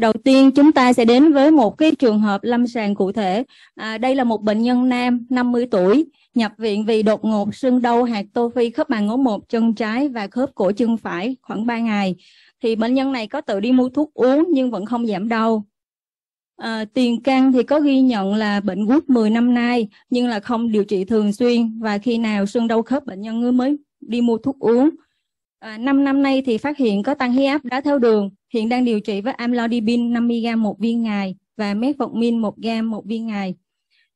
Đầu tiên chúng ta sẽ đến với một cái trường hợp lâm sàng cụ thể. À, đây là một bệnh nhân nam 50 tuổi nhập viện vì đột ngột sưng đau hạt tô phi khớp bàn ngón một chân trái và khớp cổ chân phải khoảng 3 ngày. Thì bệnh nhân này có tự đi mua thuốc uống nhưng vẫn không giảm đau. À, tiền căn thì có ghi nhận là bệnh gút 10 năm nay nhưng là không điều trị thường xuyên và khi nào sưng đau khớp bệnh nhân mới đi mua thuốc uống. À, 5 năm nay thì phát hiện có tăng huyết áp đá tháo đường Hiện đang điều trị với amlodipine 50g một viên ngày và metformin 1 g một viên ngày.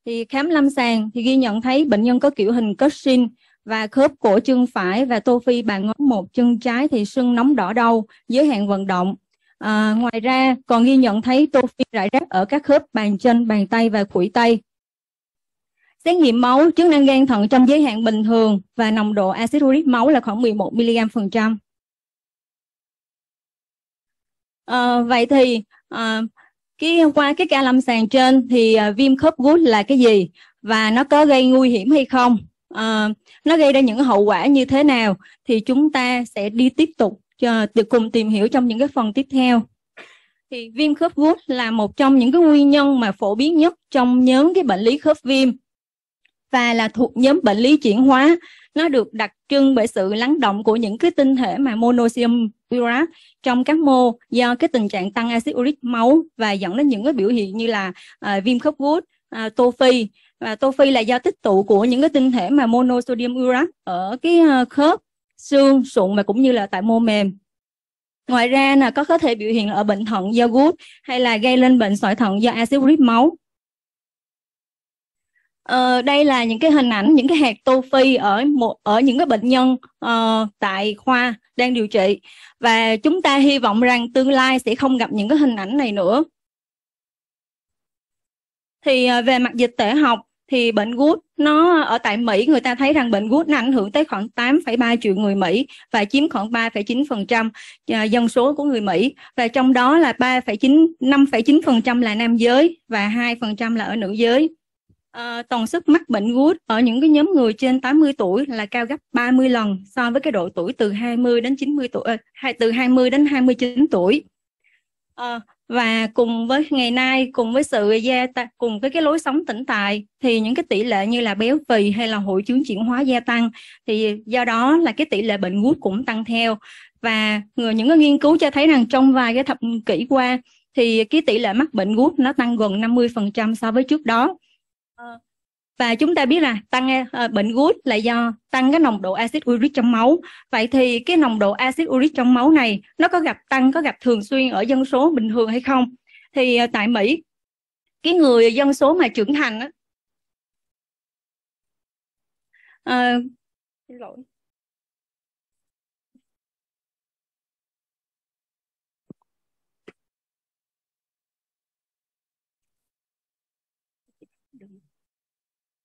Thì khám lâm sàng thì ghi nhận thấy bệnh nhân có kiểu hình sinh và khớp cổ chân phải và tô phi bàn ngón một chân trái thì sưng nóng đỏ đau giới hạn vận động. À, ngoài ra còn ghi nhận thấy tô phi rải rác ở các khớp bàn chân, bàn tay và khuỷu tay. Xét nghiệm máu, chức năng gan thận trong giới hạn bình thường và nồng độ axit uric máu là khoảng 11 mg phần trăm. À, vậy thì à, cái qua cái ca lâm sàng trên thì à, viêm khớp gút là cái gì và nó có gây nguy hiểm hay không? À, nó gây ra những hậu quả như thế nào? Thì chúng ta sẽ đi tiếp tục cho, được cùng tìm hiểu trong những cái phần tiếp theo. Thì viêm khớp gút là một trong những cái nguyên nhân mà phổ biến nhất trong nhóm cái bệnh lý khớp viêm và là thuộc nhóm bệnh lý chuyển hóa. Nó được đặc trưng bởi sự lắng động của những cái tinh thể mà monoxium urate trong các mô do cái tình trạng tăng axit uric máu và dẫn đến những cái biểu hiện như là uh, viêm khớp gút, uh, tô phi và tô phi là do tích tụ của những cái tinh thể mà monosodium urate ở cái uh, khớp, xương, sụn và cũng như là tại mô mềm. Ngoài ra là có có thể biểu hiện ở bệnh thận do gút hay là gây lên bệnh sỏi thận do axit uric máu Ờ, đây là những cái hình ảnh những cái hạt tô phi ở một ở những cái bệnh nhân uh, tại khoa đang điều trị và chúng ta hy vọng rằng tương lai sẽ không gặp những cái hình ảnh này nữa. Thì uh, về mặt dịch tễ học thì bệnh gút nó ở tại Mỹ người ta thấy rằng bệnh gút nó ảnh hưởng tới khoảng 8,3 triệu người Mỹ và chiếm khoảng 3,9% ờ, dân số của người Mỹ và trong đó là 3,9 5,9% là nam giới và 2% là ở nữ giới. À, tổng sức mắc bệnh gút ở những cái nhóm người trên 80 tuổi là cao gấp 30 lần so với cái độ tuổi từ 20 đến 90 tuổi à, từ 20 đến 29 tuổi. À, và cùng với ngày nay cùng với sự gia ta, cùng với cái lối sống tỉnh tại thì những cái tỷ lệ như là béo phì hay là hội chứng chuyển hóa gia tăng thì do đó là cái tỷ lệ bệnh gút cũng tăng theo và những cái nghiên cứu cho thấy rằng trong vài cái thập kỷ qua thì cái tỷ lệ mắc bệnh gút nó tăng gần 50% so với trước đó Ờ. và chúng ta biết là tăng ờ, bệnh gút là do tăng cái nồng độ axit uric trong máu vậy thì cái nồng độ axit uric trong máu này nó có gặp tăng có gặp thường xuyên ở dân số bình thường hay không thì ờ, tại mỹ cái người dân số mà trưởng thành á uh, xin lỗi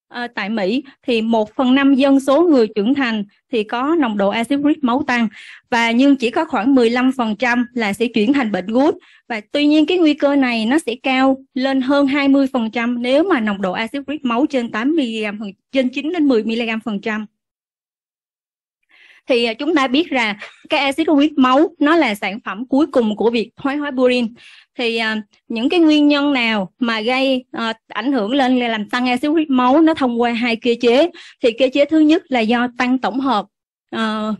à, tại Mỹ thì 1 phần 5 dân số người trưởng thành thì có nồng độ acid uric máu tăng và nhưng chỉ có khoảng 15% là sẽ chuyển thành bệnh gút và tuy nhiên cái nguy cơ này nó sẽ cao lên hơn 20% nếu mà nồng độ acid uric máu trên 8 mg trên 9 đến 10 mg phần trăm thì à, chúng ta biết rằng cái axit huyết máu nó là sản phẩm cuối cùng của việc thoái hóa purin thì à, những cái nguyên nhân nào mà gây ờ, ảnh hưởng lên làm tăng axit huyết máu nó thông qua hai cơ chế thì cơ chế thứ nhất là do tăng tổng hợp uh, ờ,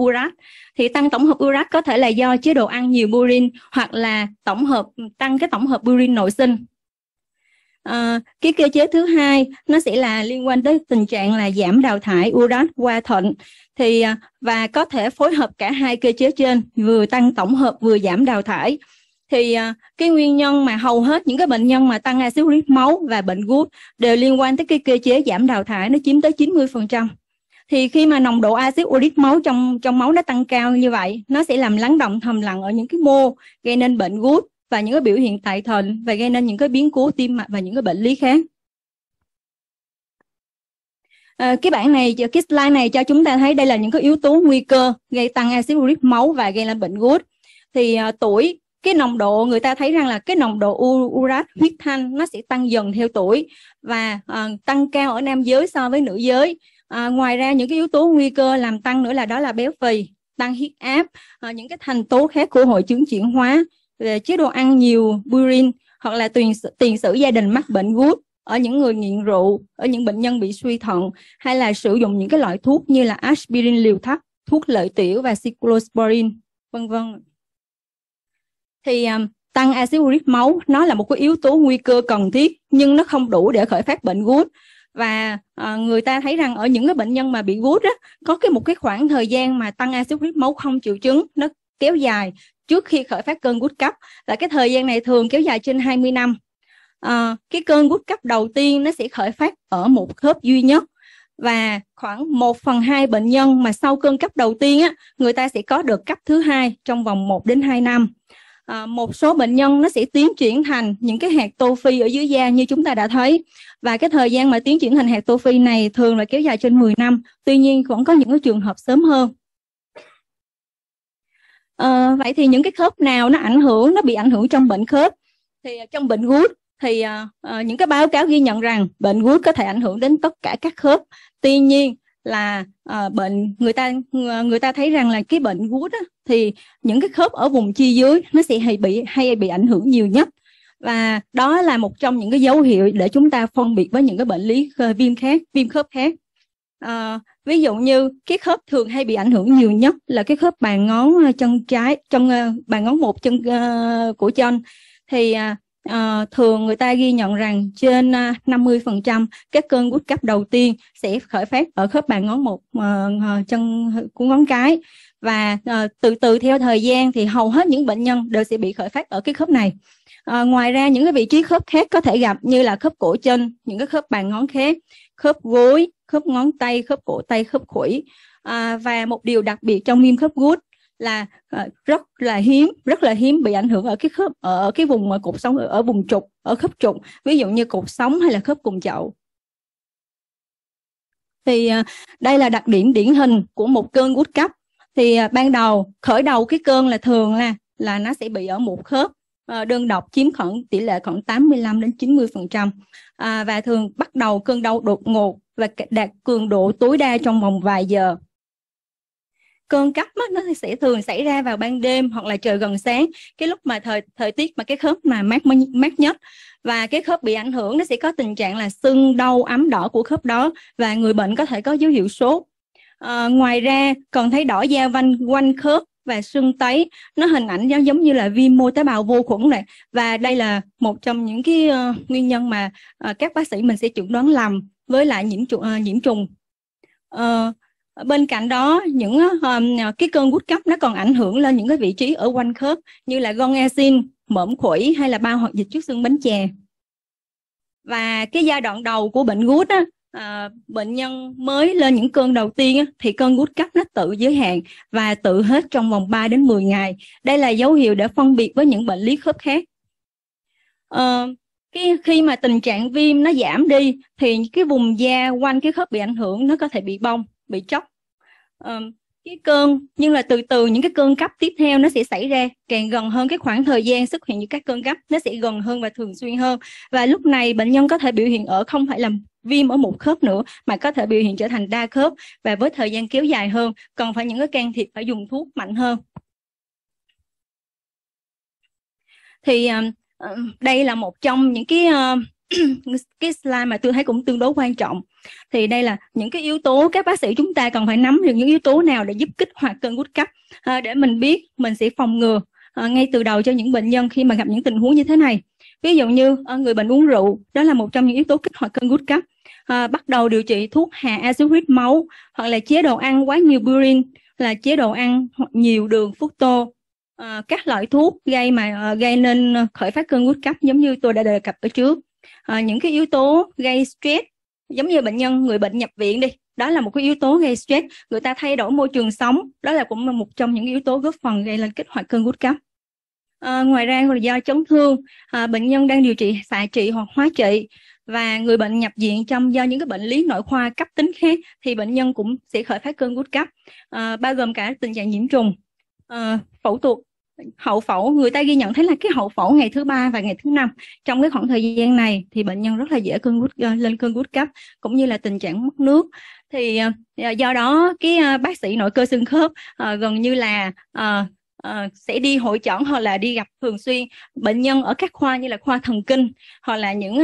uric thì tăng tổng hợp urat có thể là do chế độ ăn nhiều purin hoặc là tổng hợp tăng cái tổng hợp purin nội sinh À, cái cơ chế thứ hai nó sẽ là liên quan tới tình trạng là giảm đào thải urat qua thận thì ờ, và có thể phối hợp cả hai cơ chế trên vừa tăng tổng hợp vừa giảm đào thải thì ờ, cái nguyên nhân mà hầu hết những cái bệnh nhân mà tăng axit uric máu và bệnh gút đều liên quan tới cái cơ chế giảm đào thải nó chiếm tới 90% thì khi mà nồng độ axit uric máu trong trong máu nó tăng cao như vậy nó sẽ làm lắng động thầm lặng ở những cái mô gây nên bệnh gút và những cái biểu hiện tại thận và gây nên những cái biến cố tim mạch và những cái bệnh lý khác. À, cái bảng này, cái slide này cho chúng ta thấy đây là những cái yếu tố nguy cơ gây tăng axit uric máu và gây lên bệnh gút. Thì à, tuổi cái nồng độ người ta thấy rằng là cái nồng độ urat huyết thanh nó sẽ tăng dần theo tuổi và à, tăng cao ở nam giới so với nữ giới. À, ngoài ra những cái yếu tố nguy cơ làm tăng nữa là đó là béo phì, tăng huyết áp, à, những cái thành tố khác của hội chứng chuyển hóa chế độ ăn nhiều purin hoặc là tiền tiền sử gia đình mắc bệnh gút ở những người nghiện rượu, ở những bệnh nhân bị suy thận hay là sử dụng những cái loại thuốc như là aspirin liều thấp, thuốc lợi tiểu và cyclosporin, vân vân. Thì um, tăng axit uric máu nó là một cái yếu tố nguy cơ cần thiết nhưng nó không đủ để khởi phát bệnh gút và à, người ta thấy rằng ở những cái bệnh nhân mà bị gút á có cái một cái khoảng thời gian mà tăng axit uric máu không triệu chứng nó kéo dài trước khi khởi phát cơn gút cấp và cái thời gian này thường kéo dài trên 20 năm à, cái cơn gút cấp đầu tiên nó sẽ khởi phát ở một khớp duy nhất và khoảng 1 phần 2 bệnh nhân mà sau cơn cấp đầu tiên á, người ta sẽ có được cấp thứ hai trong vòng 1 đến 2 năm. À, một số bệnh nhân nó sẽ tiến triển thành những cái hạt tô phi ở dưới da như chúng ta đã thấy và cái thời gian mà tiến triển thành hạt tô phi này thường là kéo dài trên 10 năm. Tuy nhiên vẫn có những cái trường hợp sớm hơn à, vậy thì những cái khớp nào nó ảnh hưởng nó bị ảnh hưởng trong bệnh khớp thì ờ, trong bệnh gút thì uh, những cái báo cáo ghi nhận rằng bệnh gút có thể ảnh hưởng đến tất cả các khớp tuy nhiên là uh, bệnh người ta người ta thấy rằng là cái bệnh gút á, thì những cái khớp ở vùng chi dưới nó sẽ hay bị hay bị ảnh hưởng nhiều nhất và đó là một trong những cái dấu hiệu để chúng ta phân biệt với những cái bệnh lý viêm khác viêm khớp khác À, ví dụ như cái khớp thường hay bị ảnh hưởng nhiều nhất là cái khớp bàn ngón ờ, chân trái trong ờ, bàn ngón một chân uh, của chân thì uh, thường người ta ghi nhận rằng trên uh, à, 50% các cơn gút cấp đầu tiên sẽ khởi phát ở khớp bàn ngón một uh, chân của ngón cái và uh, từ từ theo thời gian thì hầu hết những bệnh nhân đều sẽ bị khởi phát ở cái khớp này uh, ngoài ra những cái vị trí khớp khác có thể gặp như là khớp cổ chân những cái khớp bàn ngón khác khớp gối khớp ngón tay khớp cổ tay khớp khuỷu à, và một điều đặc biệt trong viêm khớp gút là à, rất là hiếm rất là hiếm bị ảnh hưởng ở cái khớp ở cái vùng cột sống ở, ở vùng trục ở khớp trục ví dụ như cột sống hay là khớp cùng chậu thì à, đây là đặc điểm điển hình của một cơn gút cấp thì à, ban đầu khởi đầu cái cơn là thường là là nó sẽ bị ở một khớp Ờ, đơn độc chiếm khoảng tỷ lệ khoảng 85 đến 90% à, và thường bắt đầu cơn đau đột ngột và đạt cường độ tối đa trong vòng vài giờ cơn cấp mắt nó sẽ thường xảy ra vào ban đêm hoặc là trời gần sáng cái lúc mà thời thời tiết mà cái khớp mà mát mát nhất và cái khớp bị ảnh hưởng nó sẽ có tình trạng là sưng đau ấm đỏ của khớp đó và người bệnh có thể có dấu hiệu sốt à, ngoài ra còn thấy đỏ da vanh quanh khớp và sưng tấy nó hình ảnh giống giống như là viêm mô tế bào vô khuẩn này và đây là một trong những cái uh, nguyên nhân mà uh, các bác sĩ mình sẽ chẩn đoán lầm với lại nhiễm trùng uh, ờ, nhiễm trùng uh, bên cạnh đó những um, cái cơn gút cấp nó còn ảnh hưởng lên những cái vị trí ở quanh khớp như là gonazin mỡm khuỷu hay là bao hoạt dịch trước xương bánh chè và cái giai đoạn đầu của bệnh gút á, à, bệnh nhân mới lên những cơn đầu tiên thì cơn gút cấp nó tự giới hạn và tự hết trong vòng 3 đến 10 ngày. Đây là dấu hiệu để phân biệt với những bệnh lý khớp khác. À, ờ, cái khi mà tình trạng viêm nó giảm đi thì cái vùng da quanh cái khớp bị ảnh hưởng nó có thể bị bong, bị chóc. À, cái cơn nhưng là từ từ những cái cơn cấp tiếp theo nó sẽ xảy ra càng gần hơn cái khoảng thời gian xuất hiện những các cơn cấp nó sẽ gần hơn và thường xuyên hơn và lúc này bệnh nhân có thể biểu hiện ở không phải là viêm ở một khớp nữa mà có thể biểu hiện trở thành đa khớp và với thời gian kéo dài hơn cần phải những cái can thiệp phải dùng thuốc mạnh hơn thì ờ, ờ, đây là một trong những cái ờ, cái slide mà tôi thấy cũng tương đối quan trọng thì đây là những cái yếu tố các bác sĩ chúng ta cần phải nắm được những yếu tố nào để giúp kích hoạt cơn gút cấp để mình biết mình sẽ phòng ngừa ngay từ đầu cho những bệnh nhân khi mà gặp những tình huống như thế này ví dụ như người bệnh uống rượu đó là một trong những yếu tố kích hoạt cơn gút cấp à, bắt đầu điều trị thuốc hạ axit huyết máu hoặc là chế độ ăn quá nhiều purin là chế độ ăn nhiều đường fructose à, ờ, các loại thuốc gây mà à, gây nên khởi phát cơn gút cấp giống như tôi đã đề cập ở trước à, những cái yếu tố gây stress giống như bệnh nhân người bệnh nhập viện đi đó là một cái yếu tố gây stress người ta thay đổi môi trường sống đó là cũng là một trong những yếu tố góp phần gây lên kích hoạt cơn gút cấp à, ngoài ra do chấn thương à, bệnh nhân đang điều trị xạ trị hoặc hóa trị và người bệnh nhập viện trong do những cái bệnh lý nội khoa cấp tính khác thì bệnh nhân cũng sẽ khởi phát cơn gút cấp à, bao gồm cả tình trạng nhiễm trùng à, phẫu thuật hậu phẫu người ta ghi nhận thấy là cái hậu phẫu ngày thứ ba và ngày thứ năm trong cái khoảng thời gian này thì bệnh nhân rất là dễ cơn gút ờ, lên cơn gút cấp cũng như là tình trạng mất nước thì do đó cái bác sĩ nội cơ xương khớp à, gần như là à, à, sẽ đi hội chẩn hoặc là đi gặp thường xuyên bệnh nhân ở các khoa như là khoa thần kinh hoặc là những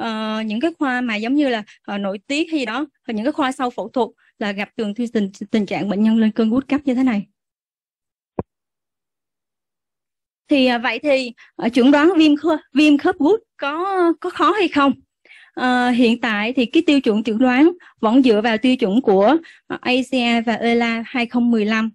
uh, những cái khoa mà giống như là uh, ờ, nội tiết hay gì đó hoặc những cái khoa sau phẫu thuật là gặp thường thì tình tình trạng bệnh nhân lên cơn gút cấp như thế này thì uh, vậy thì uh, ờ, chuẩn đoán viêm khớp viêm khớp gút có có khó hay không uh, hiện tại thì cái tiêu chuẩn chuẩn đoán vẫn dựa vào tiêu chuẩn của ACA và ELA 2015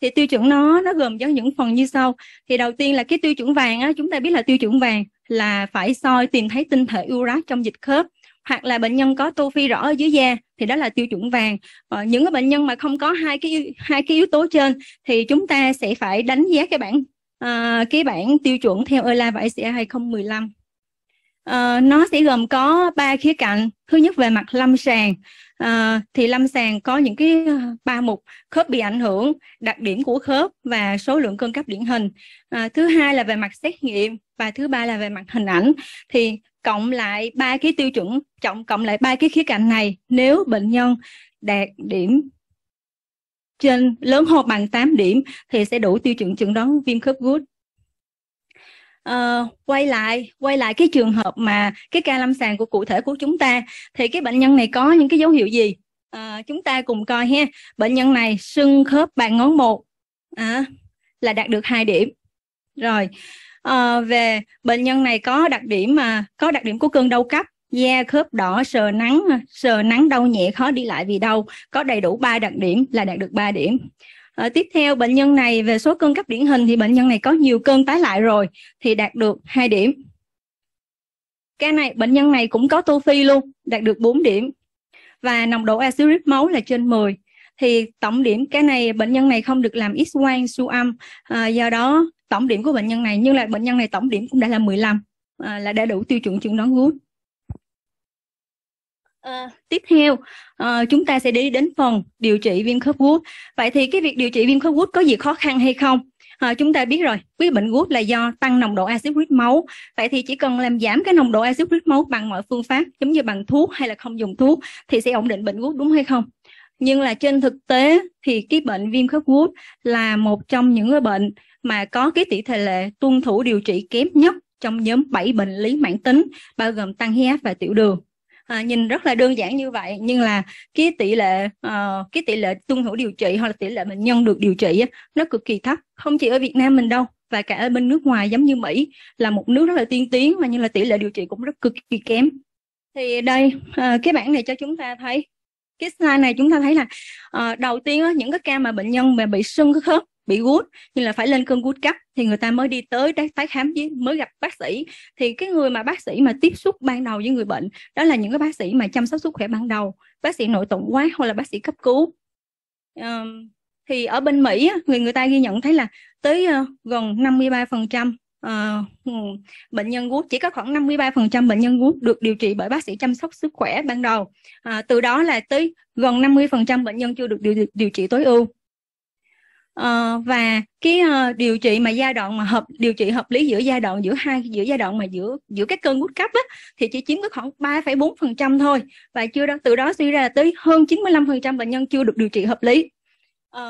thì tiêu chuẩn nó nó gồm có những phần như sau thì đầu tiên là cái tiêu chuẩn vàng á chúng ta biết là tiêu chuẩn vàng là phải soi tìm thấy tinh thể urat trong dịch khớp hoặc là bệnh nhân có tô phi rõ ở dưới da thì đó là tiêu chuẩn vàng ờ, những cái bệnh nhân mà không có hai cái hai cái yếu tố trên thì chúng ta sẽ phải đánh giá cái bản uh, cái bản tiêu chuẩn theo ELA và ICA 2015 uh, nó sẽ gồm có ba khía cạnh thứ nhất về mặt lâm sàng uh, thì lâm sàng có những cái ờ, ba mục khớp bị ảnh hưởng đặc điểm của khớp và số lượng cơn cấp điển hình uh, thứ hai là về mặt xét nghiệm và thứ ba là về mặt hình ảnh thì cộng lại ba cái tiêu chuẩn trọng cộng lại ba cái khía cạnh này nếu bệnh nhân đạt điểm trên lớn hơn bằng 8 điểm thì sẽ đủ tiêu chuẩn chẩn đoán viêm khớp gút uh, quay lại quay lại cái trường hợp mà cái ca lâm sàng của cụ thể của chúng ta thì cái bệnh nhân này có những cái dấu hiệu gì uh, chúng ta cùng coi ha bệnh nhân này sưng khớp bàn ngón một à, là đạt được hai điểm rồi uh, về bệnh nhân này có đặc điểm mà có đặc điểm của cơn đau cấp da khớp đỏ sờ nắng sờ nắng đau nhẹ khó đi lại vì đau có đầy đủ ba đặc điểm là đạt được 3 điểm à, tiếp theo bệnh nhân này về số cơn cấp điển hình thì bệnh nhân này có nhiều cơn tái lại rồi thì đạt được 2 điểm ca này bệnh nhân này cũng có tô phi luôn đạt được 4 điểm và nồng độ axit máu là trên 10 thì tổng điểm cái này bệnh nhân này không được làm x quang siêu âm à, do đó tổng điểm của bệnh nhân này nhưng là bệnh nhân này tổng điểm cũng đã là 15 à, ờ, là đã đủ tiêu chuẩn chuẩn đoán gút Ờ, tiếp theo à, chúng ta sẽ đi đến phần điều trị viêm khớp gút. Vậy thì cái việc điều trị viêm khớp gút có gì khó khăn hay không? À, chúng ta biết rồi, cái bệnh gút là do tăng nồng độ axit huyết máu. Vậy thì chỉ cần làm giảm cái nồng độ axit huyết máu bằng mọi phương pháp, giống như bằng thuốc hay là không dùng thuốc thì sẽ ổn định bệnh gút đúng hay không? Nhưng là trên thực tế thì cái bệnh viêm khớp gút là một trong những cái bệnh mà có cái tỷ lệ tuân thủ điều trị kém nhất trong nhóm 7 bệnh lý mãn tính bao gồm tăng huyết áp và tiểu đường à, nhìn rất là đơn giản như vậy nhưng là cái tỷ lệ uh, cái tỷ lệ tuân thủ điều trị hoặc là tỷ lệ bệnh nhân được điều trị nó cực kỳ thấp không chỉ ở Việt Nam mình đâu và cả ở bên nước ngoài giống như Mỹ là một nước rất là tiên tiến mà nhưng là tỷ lệ điều trị cũng rất cực kỳ kém thì đây uh, cái bảng này cho chúng ta thấy cái slide này chúng ta thấy là uh, đầu tiên á, những cái ca mà bệnh nhân mà bị sưng cái khớp bị gút như là phải lên cơn gút cấp thì người ta mới đi tới tái khám với mới gặp bác sĩ thì cái người mà bác sĩ mà tiếp xúc ban đầu với người bệnh đó là những cái bác sĩ mà chăm sóc sức khỏe ban đầu bác sĩ nội tổng quát hoặc là bác sĩ cấp cứu um, thì ở bên Mỹ người người ta ghi nhận thấy là tới uh, gần 53% uh, ờ, ừ, bệnh nhân gút chỉ có khoảng 53% bệnh nhân gút được điều trị bởi bác sĩ chăm sóc sức khỏe ban đầu uh, từ đó là tới gần 50% bệnh nhân chưa được điều, điều trị tối ưu uh, và cái uh, điều trị mà giai đoạn mà hợp điều trị hợp lý giữa giai đoạn giữa hai giữa giai đoạn mà giữa giữa các cơn gút cấp á, thì chỉ chiếm có khoảng 3,4% thôi và chưa đó từ đó suy ra tới hơn 95% bệnh nhân chưa được điều trị hợp lý uh,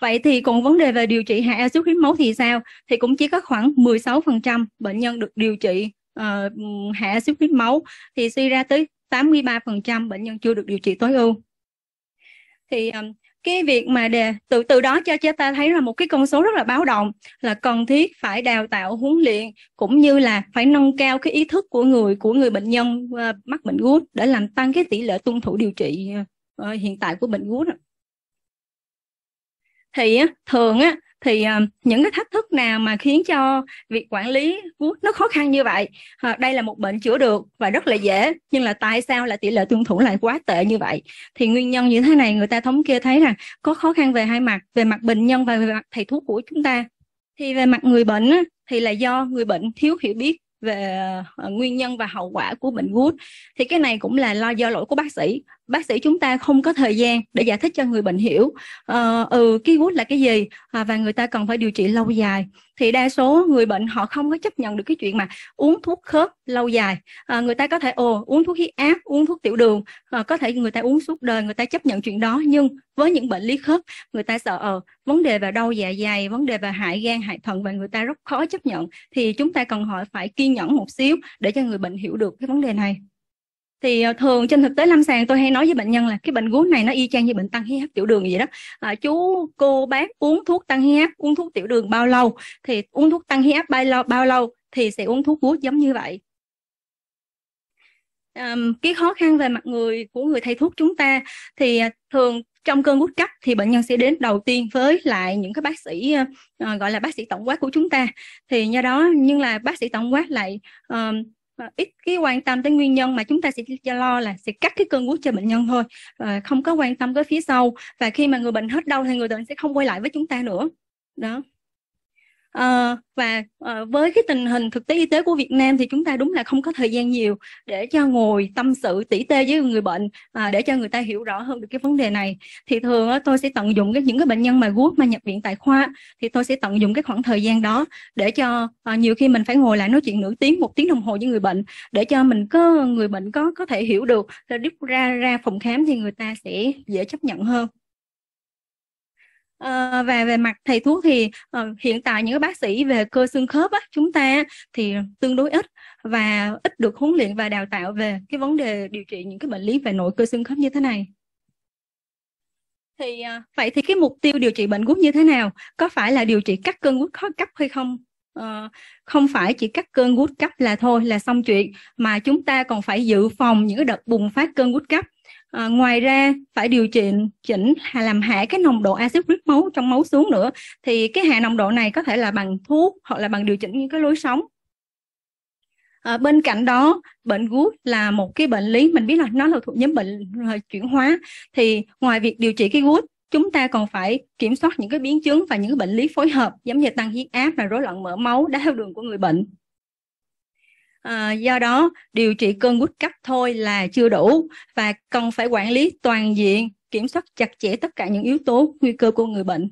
Vậy thì còn vấn đề về điều trị hạ axit huyết máu thì sao? Thì cũng chỉ có khoảng 16% bệnh nhân được điều trị uh, hạ axit huyết máu thì suy ra tới 83% bệnh nhân chưa được điều trị tối ưu. Thì um, cái việc mà đề từ từ đó cho cho ta thấy là một cái con số rất là báo động là cần thiết phải đào tạo huấn luyện cũng như là phải nâng cao cái ý thức của người của người bệnh nhân uh, mắc bệnh gút để làm tăng cái tỷ lệ tuân thủ điều trị uh, hiện tại của bệnh gút thì thường á thì ờ, những cái thách thức nào mà khiến cho việc quản lý vốn nó khó khăn như vậy ờ, đây là một bệnh chữa được và rất là dễ nhưng là tại sao là tỷ lệ tuân thủ lại quá tệ như vậy thì nguyên nhân như thế này người ta thống kê thấy rằng có khó khăn về hai mặt về mặt bệnh nhân và về mặt thầy thuốc của chúng ta thì về mặt người bệnh thì là do người bệnh thiếu hiểu biết về ờ, nguyên nhân và hậu quả của bệnh gút thì cái này cũng là lo do lỗi của bác sĩ bác sĩ chúng ta không có thời gian để giải thích cho người bệnh hiểu uh, ừ ký gút là cái gì à, và người ta cần phải điều trị lâu dài thì đa số người bệnh họ không có chấp nhận được cái chuyện mà uống thuốc khớp lâu dài à, người ta có thể ồ uống thuốc huyết áp uống thuốc tiểu đường à, có thể người ta uống suốt đời người ta chấp nhận chuyện đó nhưng với những bệnh lý khớp người ta sợ ờ vấn đề về đau dạ dày vấn đề về hại gan hại thận và người ta rất khó chấp nhận thì chúng ta cần hỏi phải kiên nhẫn một xíu để cho người bệnh hiểu được cái vấn đề này thì ờ, thường trên thực tế lâm sàng tôi hay nói với bệnh nhân là cái bệnh gút này nó y chang như bệnh tăng huyết áp tiểu đường vậy đó à, chú cô bác uống thuốc tăng huyết áp uống thuốc tiểu đường bao lâu thì uống thuốc tăng huyết áp bao lâu bao lâu thì sẽ uống thuốc gút giống như vậy um, cái khó khăn về mặt người của người thầy thuốc chúng ta thì à, thường trong cơn gút cấp thì bệnh nhân sẽ đến đầu tiên với lại những cái bác sĩ uh, gọi là bác sĩ tổng quát của chúng ta thì do đó nhưng là bác sĩ tổng quát lại uh, Ờ, ít cái quan tâm tới nguyên nhân mà chúng ta sẽ lo là sẽ cắt cái cơn gút cho bệnh nhân thôi à, không có quan tâm tới phía sau và khi mà người bệnh hết đau thì người bệnh sẽ không quay lại với chúng ta nữa đó à, và à, với cái tình hình thực tế y tế của Việt Nam thì chúng ta đúng là không có thời gian nhiều để cho ngồi tâm sự tỉ tê với người bệnh à, để cho người ta hiểu rõ hơn được cái vấn đề này thì thường á, tôi sẽ tận dụng cái những cái bệnh nhân mà guốc mà nhập viện tại khoa thì tôi sẽ tận dụng cái khoảng thời gian đó để cho à, nhiều khi mình phải ngồi lại nói chuyện nửa tiếng một tiếng đồng hồ với người bệnh để cho mình có người bệnh có có thể hiểu được rồi đứt ra ra phòng khám thì người ta sẽ dễ chấp nhận hơn À, ờ, và về mặt thầy thuốc thì à, hiện tại những bác sĩ về cơ xương khớp á, chúng ta thì tương đối ít và ít được huấn luyện và đào tạo về cái vấn đề điều trị những cái bệnh lý về nội cơ xương khớp như thế này thì à, vậy thì cái mục tiêu điều trị bệnh gút như thế nào có phải là điều trị cắt cơn gút khó cấp hay không à, không phải chỉ cắt cơn gút cấp là thôi là xong chuyện mà chúng ta còn phải dự phòng những đợt bùng phát cơn gút cấp À, ngoài ra phải điều chỉnh chỉnh hay làm hạ cái nồng độ axit huyết máu trong máu xuống nữa thì cái hạ nồng độ này có thể là bằng thuốc hoặc là bằng điều chỉnh những cái lối sống à, bên cạnh đó bệnh gút là một cái bệnh lý mình biết là nó là thuộc nhóm bệnh ờ, chuyển hóa thì ngoài việc điều trị cái gút chúng ta còn phải kiểm soát những cái biến chứng và những cái bệnh lý phối hợp giống như tăng huyết áp và rối loạn mỡ máu đái tháo đường của người bệnh À, do đó điều trị cơn quýt cấp thôi là chưa đủ và cần phải quản lý toàn diện, kiểm soát chặt chẽ tất cả những yếu tố nguy cơ của người bệnh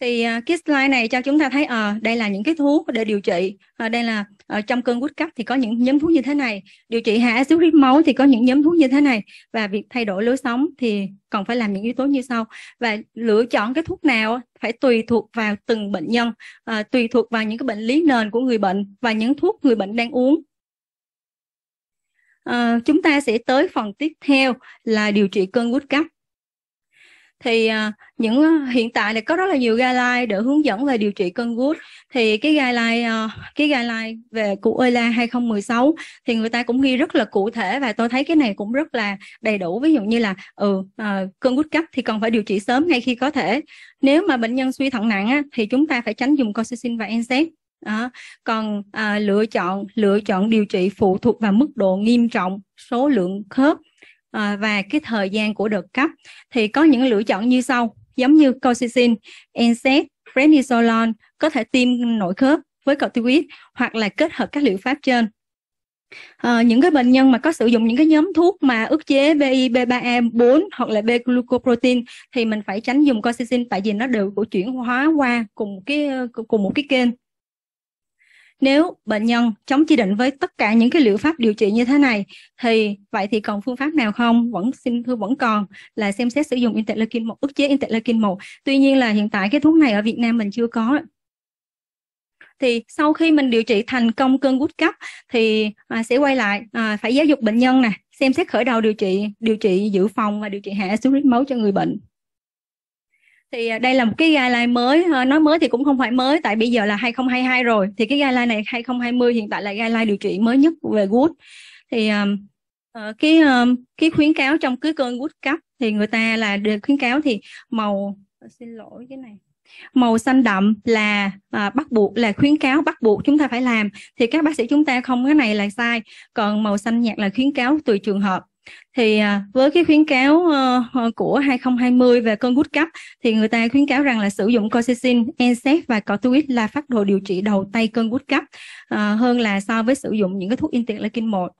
thì uh, cái slide này cho chúng ta thấy à, uh, đây là những cái thuốc để điều trị à, uh, đây là ở ờ, trong cơn quýt cấp thì có những nhóm thuốc như thế này điều trị hạ axit huyết máu thì có những nhóm thuốc như thế này và việc thay đổi lối sống thì còn phải làm những yếu tố như sau và lựa chọn cái thuốc nào phải tùy thuộc vào từng bệnh nhân à, tùy thuộc vào những cái bệnh lý nền của người bệnh và những thuốc người bệnh đang uống à, chúng ta sẽ tới phần tiếp theo là điều trị cơn quýt cấp thì à, những à, hiện tại là có rất là nhiều guideline để hướng dẫn về điều trị cơn gút thì cái guideline à, cái guideline về của OILA 2016 thì người ta cũng ghi rất là cụ thể và tôi thấy cái này cũng rất là đầy đủ ví dụ như là ừ cơn gút cấp thì cần phải điều trị sớm ngay khi có thể nếu mà bệnh nhân suy thận nặng á, thì chúng ta phải tránh dùng corticosteroid và NSAID đó. còn à, lựa chọn lựa chọn điều trị phụ thuộc vào mức độ nghiêm trọng số lượng khớp Ờ, và cái thời gian của đợt cấp thì có những lựa chọn như sau giống như colchicine, NSAID, prednisolone có thể tiêm nội khớp với corticoid hoặc là kết hợp các liệu pháp trên. À, những cái bệnh nhân mà có sử dụng những cái nhóm thuốc mà ức chế BI, B3A4 e hoặc là B-glucoprotein thì mình phải tránh dùng corticosteroid tại vì nó đều của chuyển hóa qua cùng cái ờ, cùng một cái kênh nếu bệnh nhân chống chỉ định với tất cả những cái liệu pháp điều trị như thế này thì vậy thì còn phương pháp nào không vẫn xin thưa vẫn còn là xem xét sử dụng interleukin một ức chế interleukin một tuy nhiên là hiện tại cái thuốc này ở Việt Nam mình chưa có thì sau khi mình điều trị thành công cơn gút cấp thì à, sẽ quay lại à, phải giáo dục bệnh nhân nè xem xét khởi đầu điều trị điều trị dự phòng và điều trị hạ huyết máu cho người bệnh thì à, đây là một cái guideline mới ờ, nói mới thì cũng không phải mới tại bây giờ là 2022 rồi thì cái guideline này 2020 hiện tại là guideline điều trị mới nhất về Good thì uh, cái uh, cái khuyến cáo trong cái cơn Good cấp thì người ta là được khuyến cáo thì màu ờ, xin lỗi cái này màu xanh đậm là à, bắt buộc là khuyến cáo bắt buộc chúng ta phải làm thì các bác sĩ chúng ta không cái này là sai còn màu xanh nhạt là khuyến cáo tùy trường hợp thì à, với cái khuyến cáo ờ, ờ, của 2020 về cơn gút cấp thì người ta khuyến cáo rằng là sử dụng corticosteroid, NSAID và corticoid là phát đồ điều trị đầu tay cơn gút cấp ờ, hơn là so với sử dụng những cái thuốc interleukin 1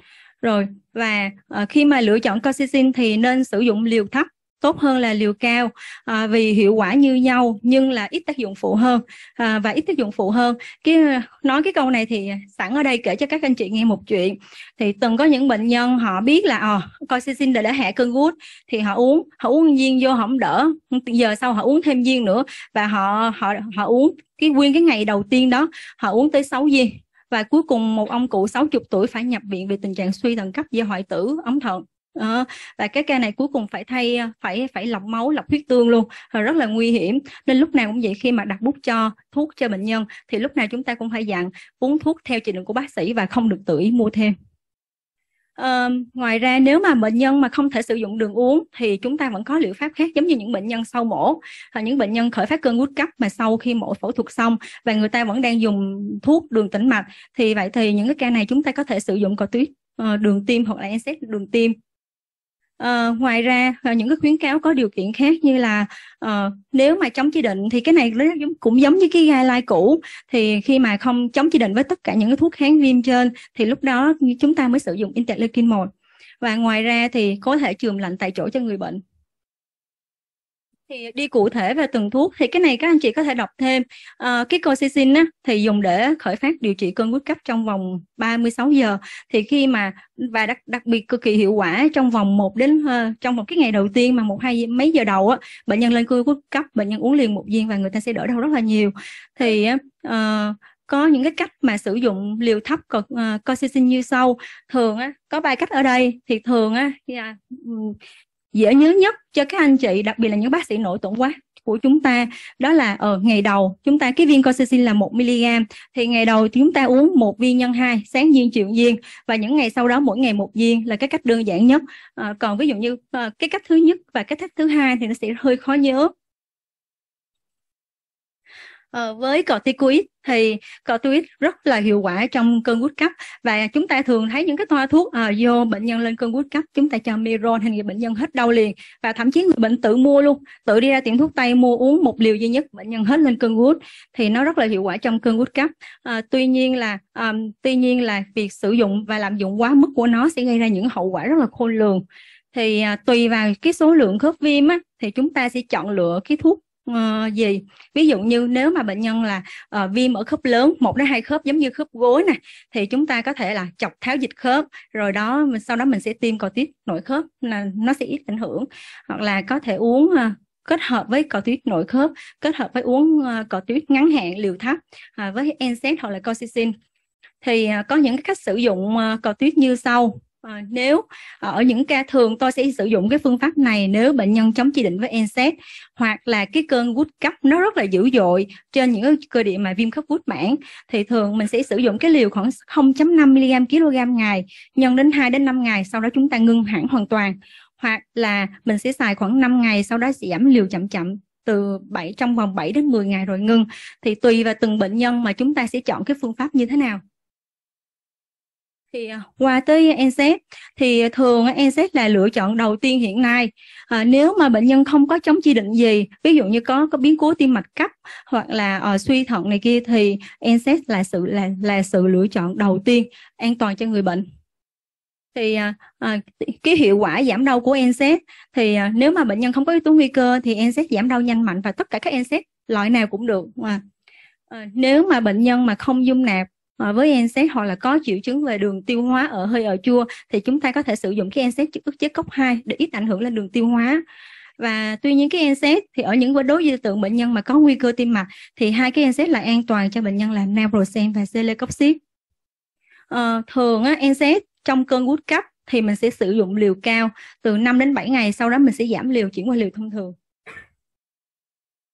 rồi và khi mà lựa chọn corticosteroid thì nên sử dụng liều thấp tốt hơn là liều cao à, vì hiệu quả như nhau nhưng là ít tác dụng phụ hơn à, và ít tác dụng phụ hơn cái à, nói cái câu này thì sẵn ở đây kể cho các anh chị nghe một chuyện thì từng có những bệnh nhân họ biết là ờ à, coi xin đã, đã hạ cơn gút thì họ uống họ uống viên vô không đỡ giờ sau họ uống thêm viên nữa và họ họ họ uống cái nguyên cái ngày đầu tiên đó họ uống tới 6 viên và cuối cùng một ông cụ 60 tuổi phải nhập viện vì tình trạng suy thận cấp do hoại tử ống thận đó. Ờ, và cái ca này cuối cùng phải thay phải phải lọc máu lọc huyết tương luôn rất là nguy hiểm nên lúc nào cũng vậy khi mà đặt bút cho thuốc cho bệnh nhân thì lúc nào chúng ta cũng phải dặn uống thuốc theo chỉ định của bác sĩ và không được tự ý mua thêm À, ngoài ra nếu mà bệnh nhân mà không thể sử dụng đường uống thì chúng ta vẫn có liệu pháp khác giống như những bệnh nhân sau mổ hoặc những bệnh nhân khởi phát cơn gút cấp mà sau khi mổ phẫu thuật xong và người ta vẫn đang dùng thuốc đường tĩnh mạch thì vậy thì những cái ca này chúng ta có thể sử dụng cò tuyết ờ, đường tim hoặc là NSAID đường tim À, ngoài ra ờ, những cái khuyến cáo có điều kiện khác như là uh, nếu mà chống chỉ định thì cái này cũng giống như cái gai lai cũ thì khi mà không chống chỉ định với tất cả những cái thuốc kháng viêm trên thì lúc đó chúng ta mới sử dụng interleukin 1 và ngoài ra thì có thể chườm lạnh tại chỗ cho người bệnh thì đi cụ thể về từng thuốc thì cái này các anh chị có thể đọc thêm à, cái cocistin á, thì dùng để khởi phát điều trị cơn gút cấp trong vòng 36 giờ thì khi mà và đặc đặc biệt cực kỳ hiệu quả trong vòng 1 đến uh, trong một cái ngày đầu tiên mà một hai mấy giờ đầu á bệnh nhân lên cơn gút cấp bệnh nhân uống liền một viên và người ta sẽ đỡ đau rất là nhiều thì uh, có những cái cách mà sử dụng liều thấp corticosteroid như sau thường á có ba cách ở đây thì thường á à, dễ nhớ nhất cho các anh chị đặc biệt là những bác sĩ nội tổng quá của chúng ta đó là ở ờ, ngày đầu chúng ta cái viên corticosteroid là 1 mg thì ngày đầu chúng ta uống một viên nhân 2 sáng viên chiều viên và những ngày sau đó mỗi ngày một viên là cái cách đơn giản nhất à, còn ví dụ như à, cái cách thứ nhất và cái cách thứ hai thì nó sẽ hơi khó nhớ Ờ, với corticoid thì corticoid rất là hiệu quả trong cơn gút cấp và chúng ta thường thấy những cái toa thuốc à, vô bệnh nhân lên cơn gút cấp chúng ta cho miron hay bệnh nhân hết đau liền và thậm chí người bệnh tự mua luôn tự đi ra tiệm thuốc tây mua uống một liều duy nhất bệnh nhân hết lên cơn gút thì nó rất là hiệu quả trong cơn gút cấp à, tuy nhiên là à, tuy nhiên là việc sử dụng và lạm dụng quá mức của nó sẽ gây ra những hậu quả rất là khôn lường thì à, tùy vào cái số lượng khớp viêm á, thì chúng ta sẽ chọn lựa cái thuốc uh, gì ví dụ như nếu mà bệnh nhân là uh, viêm ở khớp lớn một đến hai khớp giống như khớp gối này thì chúng ta có thể là chọc tháo dịch khớp rồi đó mình sau đó mình sẽ tiêm corticoid nội khớp là nó sẽ ít ảnh hưởng hoặc là có thể uống uh, kết hợp với cò tuyết nội khớp kết hợp với uống uh, cò tuyết ngắn hạn liều thấp uh, với NSAID hoặc là corticosteroid thì có những cách sử dụng cò tuyết như sau Ờ, nếu ờ, ở những ca thường tôi sẽ sử dụng cái phương pháp này nếu bệnh nhân chống chỉ định với NSAID hoặc là cái cơn gút cấp nó rất là dữ dội trên những cơ địa mà viêm khớp gút mảng thì thường mình sẽ sử dụng cái liều khoảng 0.5 mg kg ngày nhân đến 2 đến 5 ngày sau đó chúng ta ngưng hẳn hoàn toàn hoặc là mình sẽ xài khoảng 5 ngày sau đó sẽ giảm liều chậm chậm từ 7 trong vòng 7 đến 10 ngày rồi ngưng thì tùy vào từng bệnh nhân mà chúng ta sẽ chọn cái phương pháp như thế nào thì à, qua tới NZ thì thường NZ là lựa chọn đầu tiên hiện nay à, nếu mà bệnh nhân không có chống chỉ định gì ví dụ như có có biến cố tim mạch cấp hoặc là uh, suy thận này kia thì NZ là sự là là sự lựa chọn đầu tiên an toàn cho người bệnh thì à, à cái hiệu quả giảm đau của NSAID thì à, nếu mà bệnh nhân không có yếu tố nguy cơ thì NSAID giảm đau nhanh mạnh và tất cả các NSAID loại nào cũng được mà ờ, nếu mà bệnh nhân mà không dung nạp à, với NSAID hoặc là có triệu chứng về đường tiêu hóa ở hơi ở chua thì chúng ta có thể sử dụng cái NSAID ức chế cốc 2 để ít ảnh hưởng lên đường tiêu hóa và tuy nhiên cái NSAID thì ở những đối dư tượng bệnh nhân mà có nguy cơ tim mạch thì hai cái NSAID là an toàn cho bệnh nhân là naproxen và celecoxib à, thường á, NSAID trong cơn gút cấp thì mình sẽ sử dụng liều cao từ 5 đến 7 ngày sau đó mình sẽ giảm liều chuyển qua liều thông thường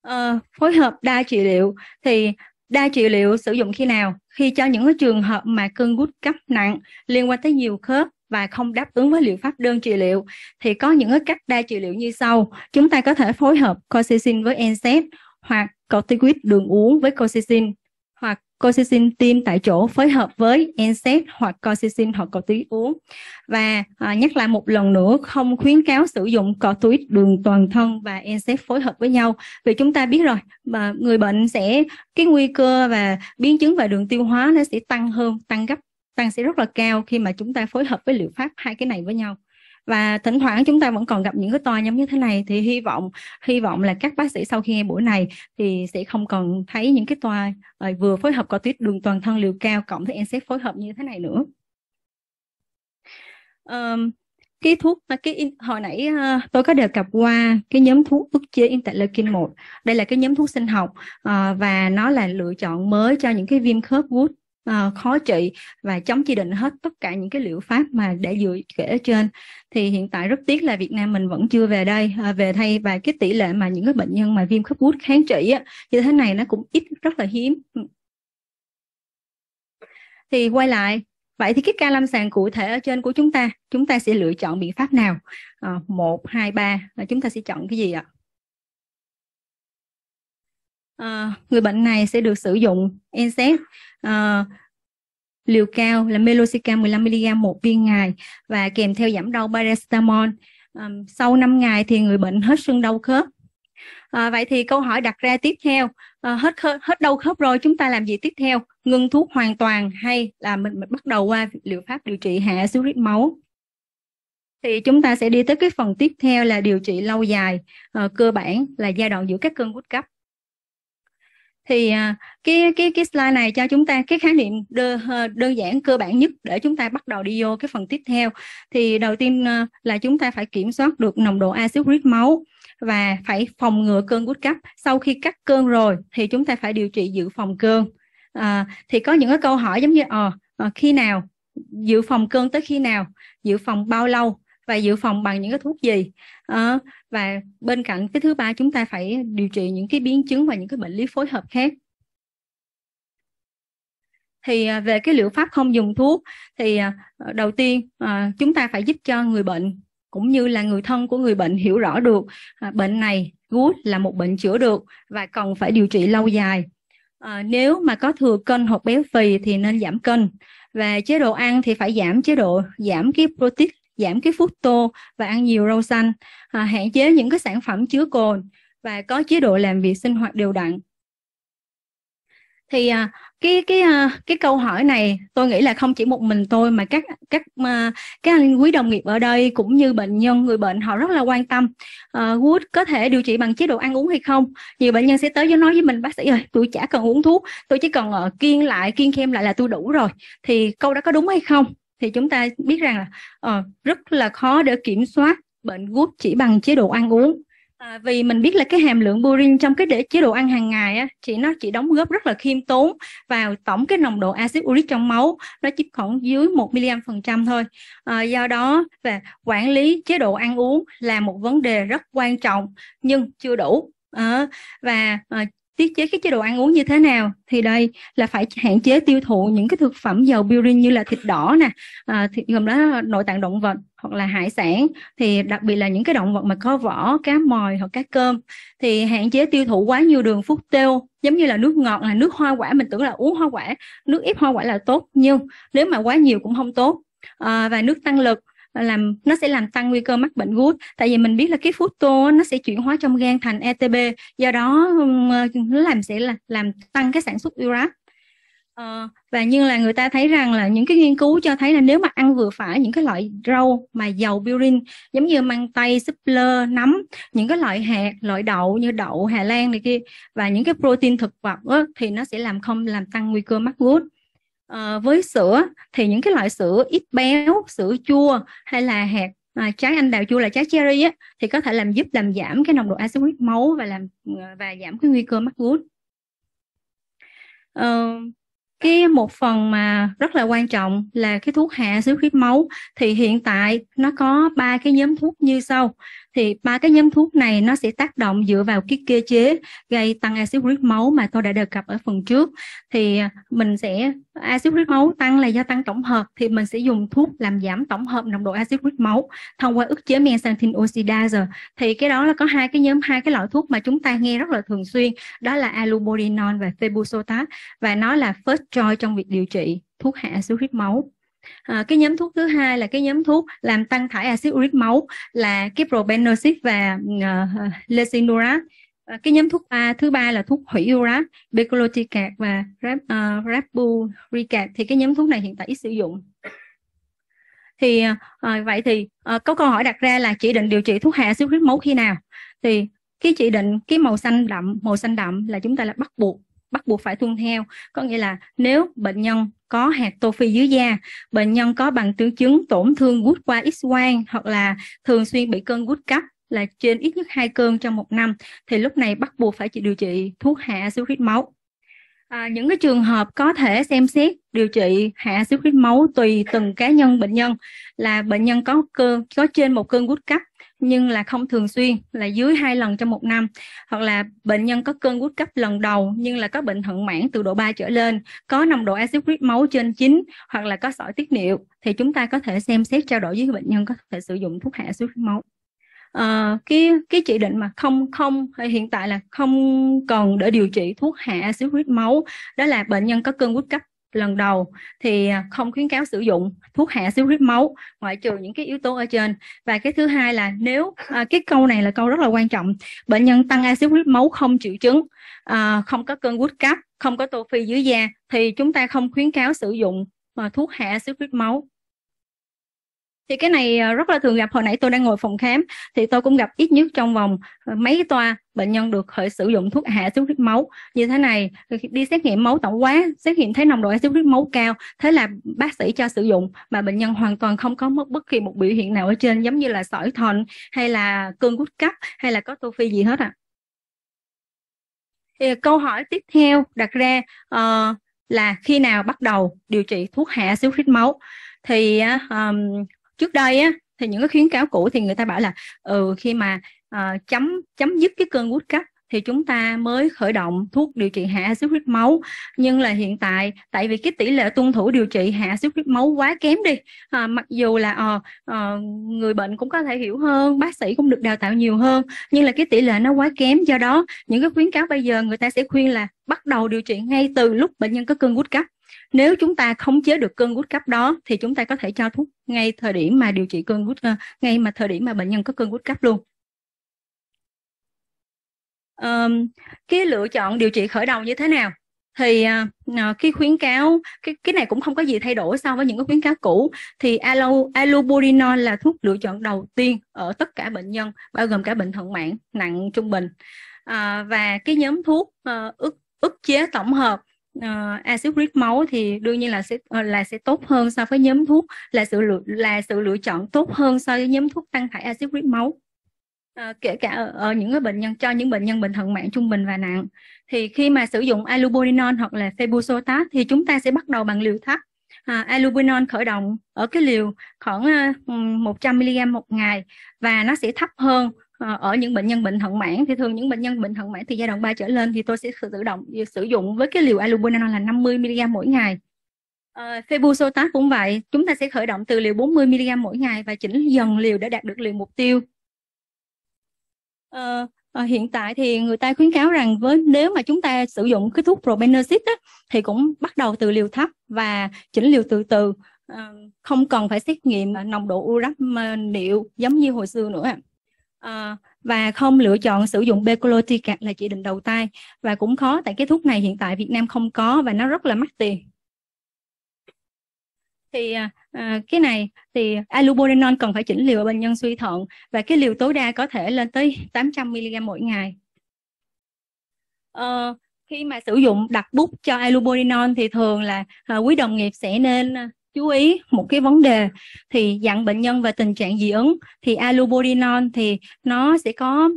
à, phối hợp đa trị liệu thì đa trị liệu sử dụng khi nào khi cho những trường hợp mà cơn gút cấp nặng liên quan tới nhiều khớp và không đáp ứng với liệu pháp đơn trị liệu thì có những cách đa trị liệu như sau. Chúng ta có thể phối hợp corticosteroid với NSAID hoặc corticoid đường uống với corticosteroid tiêm tại chỗ phối hợp với NSAID hoặc corticosteroid hoặc túi uống. Và à, nhắc lại một lần nữa không khuyến cáo sử dụng cò túi đường toàn thân và NSAID phối hợp với nhau vì chúng ta biết rồi mà người bệnh sẽ cái nguy cơ và biến chứng về đường tiêu hóa nó sẽ tăng hơn, tăng gấp, tăng sẽ rất là cao khi mà chúng ta phối hợp với liệu pháp hai cái này với nhau và thỉnh thoảng chúng ta vẫn còn gặp những cái to nhóm như thế này thì hy vọng hy vọng là các bác sĩ sau khi nghe buổi này thì sẽ không còn thấy những cái toa ờ, vừa phối hợp corticoid đường toàn thân liều cao cộng với NSAID phối hợp như thế này nữa um, cái thuốc à, cái hồi nãy uh, tôi có đề cập qua cái nhóm thuốc ức chế interleukin 1. Đây là cái nhóm thuốc sinh học uh, và nó là lựa chọn mới cho những cái viêm khớp gút uh, khó trị và chống chỉ định hết tất cả những cái liệu pháp mà để dự kể ở trên thì hiện tại rất tiếc là Việt Nam mình vẫn chưa về đây uh, về thay và cái tỷ lệ mà những cái bệnh nhân mà viêm khớp gút kháng trị á, như thế này nó cũng ít rất là hiếm ừ. thì quay lại Vậy thì cái ca lâm sàng cụ thể ở trên của chúng ta, chúng ta sẽ lựa chọn biện pháp nào? Ờ, một hai ba 3, chúng ta sẽ chọn cái gì ạ? À, người bệnh này sẽ được sử dụng NSAID uh, liều cao là meloxicam 15mg một viên ngày và kèm theo giảm đau paracetamol. Um, sau 5 ngày thì người bệnh hết sưng đau khớp. À, vậy thì câu hỏi đặt ra tiếp theo à, hết hết đau khớp rồi chúng ta làm gì tiếp theo ngưng thuốc hoàn toàn hay là mình, mình bắt đầu qua liệu pháp điều trị hạ axit máu thì chúng ta sẽ đi tới cái phần tiếp theo là điều trị lâu dài à, cơ bản là giai đoạn giữa các cơn gút cấp thì à, cái cái cái slide này cho chúng ta cái khái niệm đơn, đơn giản cơ bản nhất để chúng ta bắt đầu đi vô cái phần tiếp theo thì đầu tiên à, là chúng ta phải kiểm soát được nồng độ axit uric máu và phải phòng ngừa cơn gút cấp sau khi cắt cơn rồi thì chúng ta phải điều trị dự phòng cơn à, thì có những cái câu hỏi giống như ờ à, khi nào dự phòng cơn tới khi nào dự phòng bao lâu và dự phòng bằng những cái thuốc gì à, và bên cạnh cái thứ ba chúng ta phải điều trị những cái biến chứng và những cái bệnh lý phối hợp khác thì à, về cái liệu pháp không dùng thuốc thì à, đầu tiên à, chúng ta phải giúp cho người bệnh cũng như là người thân của người bệnh hiểu rõ được bệnh này gút là một bệnh chữa được và cần phải điều trị lâu dài ờ, nếu mà có thừa cân hoặc béo phì thì nên giảm cân và chế độ ăn thì phải giảm chế độ giảm cái protein giảm cái phút fructose và ăn nhiều rau xanh, à, hạn chế những cái sản phẩm chứa cồn và có chế độ làm việc sinh hoạt đều đặn. Thì à, cái cái à, cái câu hỏi này tôi nghĩ là không chỉ một mình tôi mà các các mà các anh quý đồng nghiệp ở đây cũng như bệnh nhân người bệnh họ rất là quan tâm uh, Wood có thể điều trị bằng chế độ ăn uống hay không nhiều bệnh nhân sẽ tới với nói với mình bác sĩ ơi tôi chả cần uống thuốc tôi chỉ cần uh, kiêng lại kiêng khem lại là tôi đủ rồi thì câu đó có đúng hay không thì chúng ta biết rằng là uh, rất là khó để kiểm soát bệnh gút chỉ bằng chế độ ăn uống à, vì mình biết là cái hàm lượng purin trong cái để chế độ ăn hàng ngày á chỉ nó chỉ đóng góp rất là khiêm tốn vào tổng cái nồng độ axit uric trong máu nó chỉ khoảng dưới 1 mg phần trăm thôi à, do đó và quản lý chế độ ăn uống là một vấn đề rất quan trọng nhưng chưa đủ À, và à, tiết chế cái chế độ ăn uống như thế nào thì đây là phải hạn chế tiêu thụ những cái thực phẩm giàu purin như là thịt đỏ nè à, thịt gồm đó nội tạng động vật hoặc là hải sản thì đặc biệt là những cái động vật mà có vỏ cá mòi hoặc cá cơm thì hạn chế tiêu thụ quá nhiều đường phúc tiêu giống như là nước ngọt là nước hoa quả mình tưởng là uống hoa quả nước ép hoa quả là tốt nhưng nếu mà quá nhiều cũng không tốt à, và nước tăng lực Ờ, làm nó sẽ làm tăng nguy cơ mắc bệnh gút tại vì mình biết là cái fructose nó sẽ chuyển hóa trong gan thành ATP e do đó ờ, nó làm sẽ là làm tăng cái sản xuất uric Ờ, và như là người ta thấy rằng là những cái nghiên cứu cho thấy là nếu mà ăn vừa phải những cái loại rau mà giàu purin giống như măng tây, súp lơ, nấm, những cái loại hạt, loại đậu như đậu, hà lan này kia và những cái protein thực vật đó, thì nó sẽ làm không làm tăng nguy cơ mắc gút. Ờ, với sữa thì những cái loại sữa ít béo sữa chua hay là hạt à, trái anh đào chua là trái cherry á, thì có thể làm giúp làm giảm cái nồng độ axit huyết máu và làm ờ, và giảm cái nguy cơ mắc gút à, cái một phần mà rất là quan trọng là cái thuốc hạ axit huyết máu thì hiện tại nó có ba cái nhóm thuốc như sau thì ba cái nhóm thuốc này nó sẽ tác động dựa vào cái cơ chế gây tăng axit huyết máu mà tôi đã đề cập ở phần trước thì à, mình sẽ axit huyết máu tăng là do tăng tổng hợp thì mình sẽ dùng thuốc làm giảm tổng hợp nồng độ axit huyết máu thông qua ức chế men mensanthin oxidase thì cái đó là có hai cái nhóm hai cái loại thuốc mà chúng ta nghe rất là thường xuyên đó là alubodinon và febusotat và nó là first choice trong việc điều trị thuốc hạ axit huyết máu à, cái nhóm thuốc thứ hai là cái nhóm thuốc làm tăng thải axit uric máu là cái kiprobenecid và uh, lecinurat à, cái nhóm thuốc ba thứ ba là thuốc hủy urat becloticat và rap, uh, thì cái nhóm thuốc này hiện tại ít sử dụng thì à, vậy thì à, có câu hỏi đặt ra là chỉ định điều trị thuốc hạ axit uric máu khi nào thì cái chỉ định cái màu xanh đậm màu xanh đậm là chúng ta là bắt buộc bắt buộc phải tuân theo có nghĩa là nếu bệnh nhân có hạt tô phi dưới da. Bệnh nhân có bằng tướng chứng tổn thương gút qua X-quang hoặc là thường xuyên bị cơn gút cấp là trên ít nhất hai cơn trong một năm thì lúc này bắt buộc phải chỉ điều trị thuốc hạ huyết máu. À, những cái trường hợp có thể xem xét điều trị hạ huyết máu tùy từng cá nhân bệnh nhân là bệnh nhân có cơn có trên một cơn gút cấp nhưng là không thường xuyên là dưới hai lần trong một năm hoặc là bệnh nhân có cơn quất cấp lần đầu nhưng là có bệnh thận mãn từ độ 3 trở lên có nồng độ axit huyết máu trên 9 hoặc là có sỏi tiết niệu thì chúng ta có thể xem xét trao đổi với bệnh nhân có thể sử dụng thuốc hạ axit huyết máu à, ờ, cái cái chỉ định mà không không hiện tại là không cần để điều trị thuốc hạ axit huyết máu đó là bệnh nhân có cơn quýt cấp lần đầu thì à, không khuyến cáo sử dụng thuốc hạ xuất huyết máu ngoại trừ những cái yếu tố ở trên và cái thứ hai là nếu à, cái câu này là câu rất là quan trọng bệnh nhân tăng axit huyết máu không triệu chứng à, không có cơn gút cấp không có tô phi dưới da thì chúng ta không khuyến cáo sử dụng mà thuốc hạ xuất huyết máu thì cái này ờ, rất là thường gặp hồi nãy tôi đang ngồi phòng khám thì tôi cũng gặp ít nhất trong vòng ờ, mấy toa bệnh nhân được khởi sử dụng thuốc hạ xuất huyết máu như thế này đi xét nghiệm máu tổng quá xét nghiệm thấy nồng độ axit huyết máu cao thế là bác sĩ cho sử dụng mà bệnh nhân hoàn toàn không có mất bất kỳ một biểu hiện nào ở trên giống như là sỏi thận hay là cơn gút cấp hay là có tô phi gì hết ạ à. câu hỏi tiếp theo đặt ra uh, là khi nào bắt đầu điều trị thuốc hạ axit huyết máu thì um, trước đây á thì những cái khuyến cáo cũ thì người ta bảo là ừ khi mà uh, chấm chấm dứt cái cơn gút cấp thì chúng ta mới khởi động thuốc điều trị hạ axit huyết máu nhưng là hiện tại tại vì cái tỷ lệ tuân thủ điều trị hạ axit huyết máu quá kém đi à, mặc dù là à, à, người bệnh cũng có thể hiểu hơn bác sĩ cũng được đào tạo nhiều hơn nhưng là cái tỷ lệ nó quá kém do đó những cái khuyến cáo bây giờ người ta sẽ khuyên là bắt đầu điều trị ngay từ lúc bệnh nhân có cơn gút cấp nếu chúng ta khống chế được cơn gút cấp đó thì chúng ta có thể cho thuốc ngay thời điểm mà điều trị cơn gút ờ, ngay mà thời điểm mà bệnh nhân có cơn gút cấp luôn um, cái lựa chọn điều trị khởi đầu như thế nào thì uh, cái khuyến cáo cái cái này cũng không có gì thay đổi so với những cái khuyến cáo cũ thì alo allopurinol là thuốc lựa chọn đầu tiên ở tất cả bệnh nhân bao gồm cả bệnh thận mạng nặng trung bình uh, và cái nhóm thuốc uh, ức ức chế tổng hợp uh, axit uric máu thì đương nhiên là sẽ ờ, là sẽ tốt hơn so với nhóm thuốc là sự lựa là sự lựa chọn tốt hơn so với nhóm thuốc tăng thải axit huyết máu uh, kể cả ở, ở những cái bệnh nhân cho những bệnh nhân bệnh thận mạng trung bình và nặng thì khi mà sử dụng albuminol hoặc là febusotat thì chúng ta sẽ bắt đầu bằng liều thấp à, albuminol khởi động ở cái liều khoảng 100 mg một ngày và nó sẽ thấp hơn Ờ, ở những bệnh nhân bệnh thận mãn thì thường những bệnh nhân bệnh thận mãn thì giai đoạn 3 trở lên thì tôi sẽ tự động sử dụng với cái liều allopurinol là 50 mg mỗi ngày. Uh, ờ, febusotat cũng vậy, chúng ta sẽ khởi động từ liều 40 mg mỗi ngày và chỉnh dần liều để đạt được liều mục tiêu. Uh, À, hiện tại thì người ta khuyến cáo rằng với nếu mà chúng ta sử dụng cái thuốc probenecid á, thì cũng bắt đầu từ liều thấp và chỉnh liều từ từ à, không cần phải xét nghiệm nồng độ urap niệu giống như hồi xưa nữa à, và không lựa chọn sử dụng Becloticat là chỉ định đầu tay và cũng khó tại cái thuốc này hiện tại Việt Nam không có và nó rất là mắc tiền thì à, à cái này thì allopurinol cần phải chỉnh liều ở bệnh nhân suy thận và cái liều tối đa có thể lên tới 800 mg mỗi ngày à, khi mà sử dụng đặt bút cho allopurinol thì thường là à, quý đồng nghiệp sẽ nên à, chú ý một cái vấn đề thì dặn bệnh nhân về tình trạng dị ứng thì allopurinol thì nó sẽ có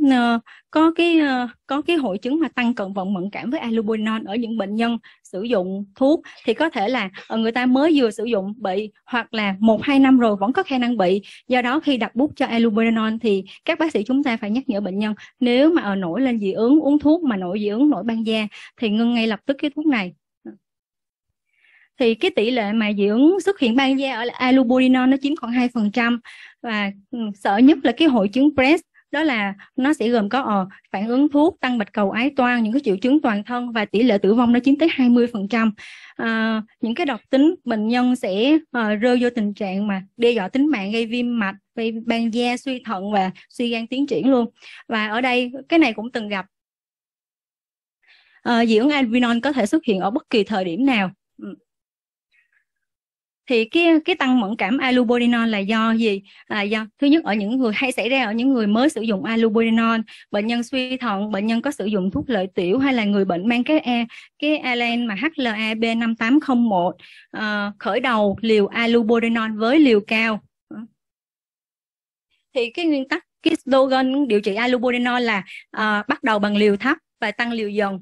có cái ờ, có cái hội chứng mà tăng cận vận mẫn cảm với allopurinol ở những bệnh nhân sử dụng thuốc thì có thể là ờ, người ta mới vừa sử dụng bị hoặc là một hai năm rồi vẫn có khả năng bị do đó khi đặt bút cho allopurinol thì các bác sĩ chúng ta phải nhắc nhở bệnh nhân nếu mà ở ờ, nổi lên dị ứng uống thuốc mà nổi dị ứng nổi ban da thì ngưng ngay lập tức cái thuốc này thì cái tỷ lệ mà dị ứng xuất hiện ban da ở allopurinol nó chiếm khoảng 2% và ừ, sợ nhất là cái hội chứng PRESS đó là nó sẽ gồm có ờ, phản ứng thuốc tăng bạch cầu ái toan những cái triệu chứng toàn thân và tỷ lệ tử vong nó chiếm tới 20% à, ờ, những cái độc tính bệnh nhân sẽ à, rơi vô tình trạng mà đe dọa tính mạng gây viêm mạch gây ban da suy thận và suy gan tiến triển luôn và ở đây cái này cũng từng gặp à, dị ứng albinon có thể xuất hiện ở bất kỳ thời điểm nào ừ thì cái cái tăng mẫn cảm allopurinol là do gì à, do thứ nhất ở những người hay xảy ra ở những người mới sử dụng allopurinol bệnh nhân suy thận bệnh nhân có sử dụng thuốc lợi tiểu hay là người bệnh mang cái e cái alen mà HLA B5801 à, khởi đầu liều allopurinol với liều cao thì cái nguyên tắc cái slogan điều trị allopurinol là à, bắt đầu bằng liều thấp và tăng liều dần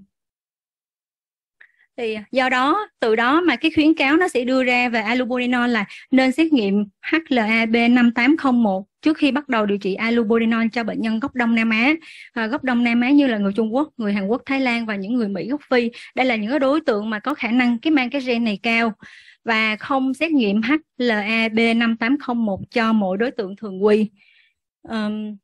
thì do đó từ đó mà cái khuyến cáo nó sẽ đưa ra về allopurinol là nên xét nghiệm HLA-B 5801 trước khi bắt đầu điều trị allopurinol cho bệnh nhân gốc Đông Nam Á, à, gốc Đông Nam Á như là người Trung Quốc, người Hàn Quốc, Thái Lan và những người Mỹ gốc Phi. Đây là những đối tượng mà có khả năng cái mang cái gen này cao và không xét nghiệm HLA-B5801 cho mỗi đối tượng thường quy. Um,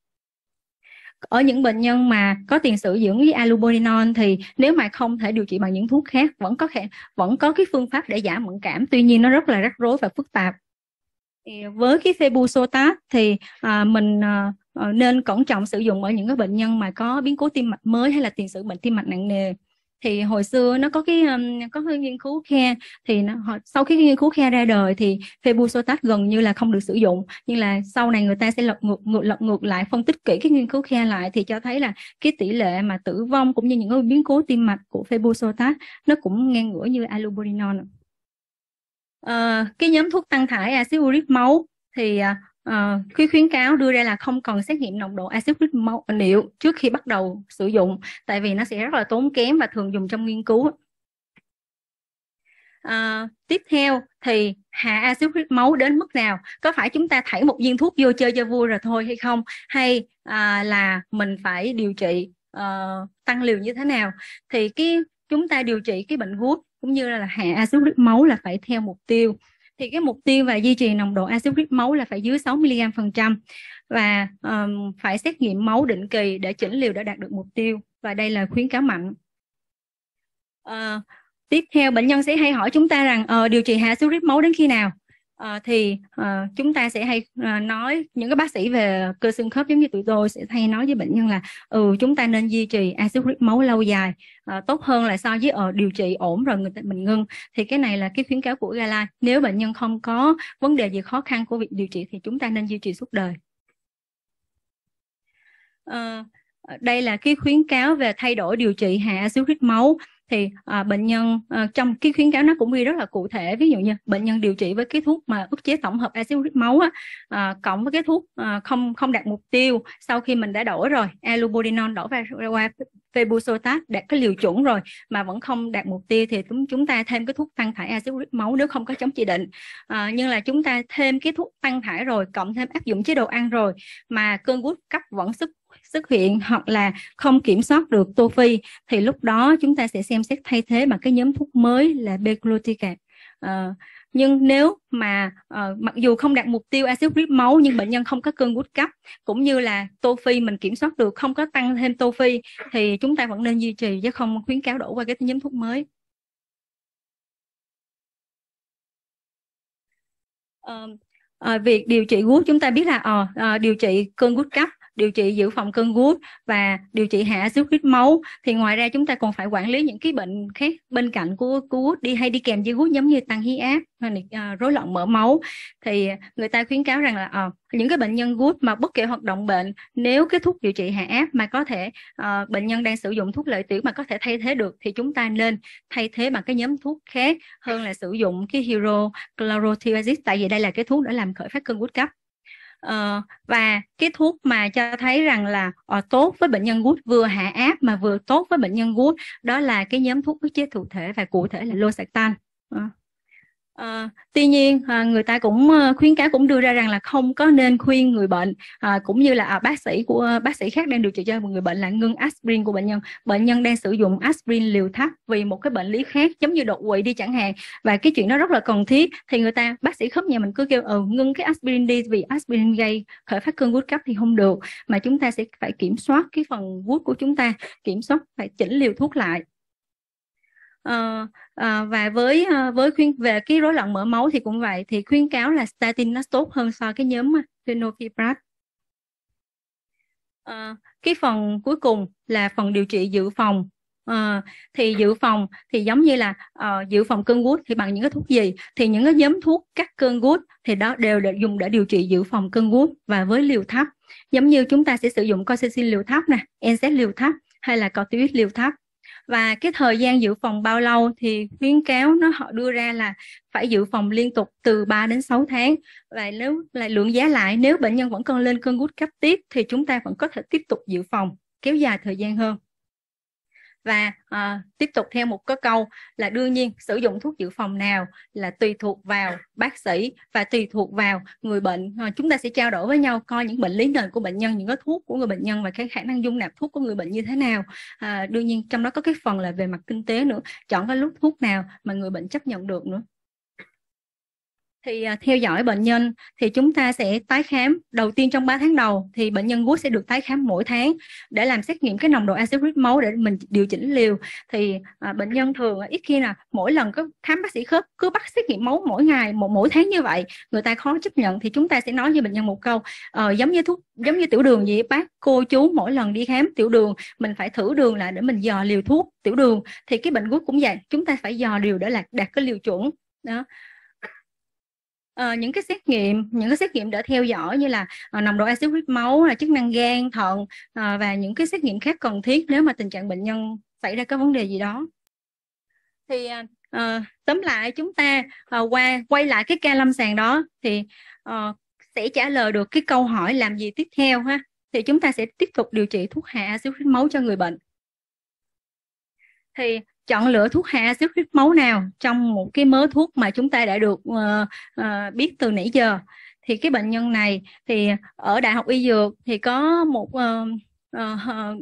ở những bệnh nhân mà có tiền sử dưỡng với albuminol thì nếu mà không thể điều trị bằng những thuốc khác vẫn có thể vẫn có cái phương pháp để giảm mẫn cảm tuy nhiên nó rất là rắc rối và phức tạp thì với cái febusotat thì à, mình à, ờ, nên cẩn trọng sử dụng ở những cái bệnh nhân mà có biến cố tim mạch mới hay là tiền sử bệnh tim mạch nặng nề thì hồi xưa nó có cái um, có cái nghiên cứu khe thì nó, sau khi nghiên cứu khe ra đời thì febusotat gần như là không được sử dụng nhưng là sau này người ta sẽ lật ngược ngược lật ngược lại phân tích kỹ cái nghiên cứu khe lại thì cho thấy là cái tỷ lệ mà tử vong cũng như những cái biến cố tim mạch của febusotat nó cũng ngang ngửa như allopurinol uh, ờ, cái nhóm thuốc tăng thải axit uric máu thì à, uh, khuyến cáo đưa ra là không cần xét nghiệm nồng độ axit uric máu niệu trước khi bắt đầu sử dụng tại vì nó sẽ rất là tốn kém và thường dùng trong nghiên cứu À, tiếp theo thì hạ axit huyết máu đến mức nào có phải chúng ta thảy một viên thuốc vô chơi cho vui rồi thôi hay không hay à, là mình phải điều trị à, tăng liều như thế nào thì cái chúng ta điều trị cái bệnh gút cũng như là hạ axit huyết máu là phải theo mục tiêu thì cái mục tiêu và duy trì nồng độ axit uric máu là phải dưới 6 mg phần trăm và um, phải xét nghiệm máu định kỳ để chỉnh liều đã đạt được mục tiêu và đây là khuyến cáo mạnh uh, tiếp theo bệnh nhân sẽ hay hỏi chúng ta rằng uh, điều trị hạ axit uric máu đến khi nào à, thì à, chúng ta sẽ hay à, nói những cái bác sĩ về cơ xương khớp giống như tụi tôi sẽ hay nói với bệnh nhân là ừ chúng ta nên duy trì axit uric máu lâu dài à, tốt hơn là so với ở điều trị ổn rồi người ta mình ngưng thì cái này là cái khuyến cáo của Gala nếu bệnh nhân không có vấn đề gì khó khăn của việc điều trị thì chúng ta nên duy trì suốt đời à, đây là cái khuyến cáo về thay đổi điều trị hạ axit uric máu thì à, bệnh nhân à, trong cái khuyến cáo nó cũng ghi rất là cụ thể ví dụ như bệnh nhân điều trị với cái thuốc mà ức chế tổng hợp axit máu á, à, cộng với cái thuốc à, không không đạt mục tiêu sau khi mình đã đổi rồi allopurinol đổi qua, qua febusotat đạt cái liều chuẩn rồi mà vẫn không đạt mục tiêu thì chúng chúng ta thêm cái thuốc tăng thải axit máu nếu không có chống chỉ định à, nhưng là chúng ta thêm cái thuốc tăng thải rồi cộng thêm áp dụng chế độ ăn rồi mà cơn gút cấp vẫn xuất xuất hiện hoặc là không kiểm soát được tô phi thì lúc đó chúng ta sẽ xem xét thay thế bằng cái nhóm thuốc mới là begluticase. Uh, ờ, nhưng nếu mà uh, mặc dù không đạt mục tiêu axit huyết máu nhưng bệnh nhân không có cơn gút cấp cũng như là tô phi mình kiểm soát được không có tăng thêm tô phi thì chúng ta vẫn nên duy trì chứ không khuyến cáo đổ qua cái nhóm thuốc mới uh, uh, việc điều trị gút chúng ta biết là uh, uh, điều trị cơn gút cấp điều trị dự phòng cơn gút và điều trị hạ xuất huyết máu thì ngoài ra chúng ta còn phải quản lý những cái bệnh khác bên cạnh của gút đi hay đi kèm với gút giống như tăng huyết áp hay là ờ, rối loạn mỡ máu thì người ta khuyến cáo rằng là à, những cái bệnh nhân gút mà bất kể hoạt động bệnh nếu cái thuốc điều trị hạ áp mà có thể à, bệnh nhân đang sử dụng thuốc lợi tiểu mà có thể thay thế được thì chúng ta nên thay thế bằng cái nhóm thuốc khác hơn là sử dụng cái hero tại vì đây là cái thuốc đã làm khởi phát cơn gút cấp uh, và cái thuốc mà cho thấy rằng là uh, tốt với bệnh nhân gút vừa hạ áp mà vừa tốt với bệnh nhân gút đó là cái nhóm thuốc ức chế thụ thể và cụ thể là losartan uh. À, tuy nhiên à, người ta cũng ờ, khuyến cáo cũng đưa ra rằng là không có nên khuyên người bệnh à, cũng như là à, bác sĩ của bác sĩ khác đang điều trị cho một người bệnh là ngưng aspirin của bệnh nhân bệnh nhân đang sử dụng aspirin liều thấp vì một cái bệnh lý khác giống như đột quỵ đi chẳng hạn và cái chuyện đó rất là cần thiết thì người ta bác sĩ khớp nhà mình cứ kêu ừ ngưng cái aspirin đi vì aspirin gây khởi phát cơn gút cấp thì không được mà chúng ta sẽ phải kiểm soát cái phần gút của chúng ta kiểm soát phải chỉnh liều thuốc lại à, à, và với ờ, với khuyên về cái rối loạn mỡ máu thì cũng vậy thì khuyến cáo là statin nó tốt hơn so với cái nhóm fenofibrat à, cái phần cuối cùng là phần điều trị dự phòng À, thì dự phòng thì giống như là uh, dự phòng cơn gút thì bằng những cái thuốc gì thì những cái nhóm thuốc cắt cơn gút thì đó đều được dùng để điều trị dự phòng cơn gút và với liều thấp giống như chúng ta sẽ sử dụng corticosteroid liều thấp nè NSAID liều thấp hay là corticoid liều thấp và cái thời gian dự phòng bao lâu thì khuyến cáo nó họ đưa ra là phải dự phòng liên tục từ 3 đến 6 tháng và nếu lại lượng giá lại nếu bệnh nhân vẫn còn lên cơn gút cấp tiếp thì chúng ta vẫn có thể tiếp tục dự phòng kéo dài thời gian hơn và à, tiếp tục theo một cái câu là đương nhiên sử dụng thuốc dự phòng nào là tùy thuộc vào bác sĩ và tùy thuộc vào người bệnh à, chúng ta sẽ trao đổi với nhau coi những bệnh lý nền của bệnh nhân những cái thuốc của người bệnh nhân và cái khả năng dung nạp thuốc của người bệnh như thế nào à, đương nhiên trong đó có cái phần là về mặt kinh tế nữa chọn cái lúc thuốc nào mà người bệnh chấp nhận được nữa thì à, theo dõi bệnh nhân thì chúng ta sẽ tái khám đầu tiên trong 3 tháng đầu thì bệnh nhân gút sẽ được tái khám mỗi tháng để làm xét nghiệm cái nồng độ axit uric máu để mình điều chỉnh liều thì à, bệnh nhân thường ít khi là mỗi lần cứ khám bác sĩ khớp cứ bắt xét nghiệm máu mỗi ngày một mỗi tháng như vậy người ta khó chấp nhận thì chúng ta sẽ nói với bệnh nhân một câu ờ, giống như thuốc giống như tiểu đường vậy bác cô chú mỗi lần đi khám tiểu đường mình phải thử đường lại để mình dò liều thuốc tiểu đường thì cái bệnh gút cũng vậy chúng ta phải dò liều để là đạt cái liều chuẩn đó uh, những cái xét nghiệm những cái xét nghiệm để theo dõi như là uh, nồng độ axit huyết máu là ờ, chức năng gan thận uh, và những cái xét nghiệm khác cần thiết nếu mà tình trạng bệnh nhân xảy ra cái vấn đề gì đó thì uh, tóm lại chúng ta uh, qua quay lại cái ca lâm sàng đó thì uh, sẽ trả lời được cái câu hỏi làm gì tiếp theo ha thì chúng ta sẽ tiếp tục điều trị thuốc hạ axit huyết máu cho người bệnh thì chọn lựa thuốc hạ axit huyết máu nào trong một cái mớ thuốc mà chúng ta đã được uh, uh, biết từ nãy giờ thì cái bệnh nhân này thì ở đại học y dược thì có một uh, Ờ, ờ,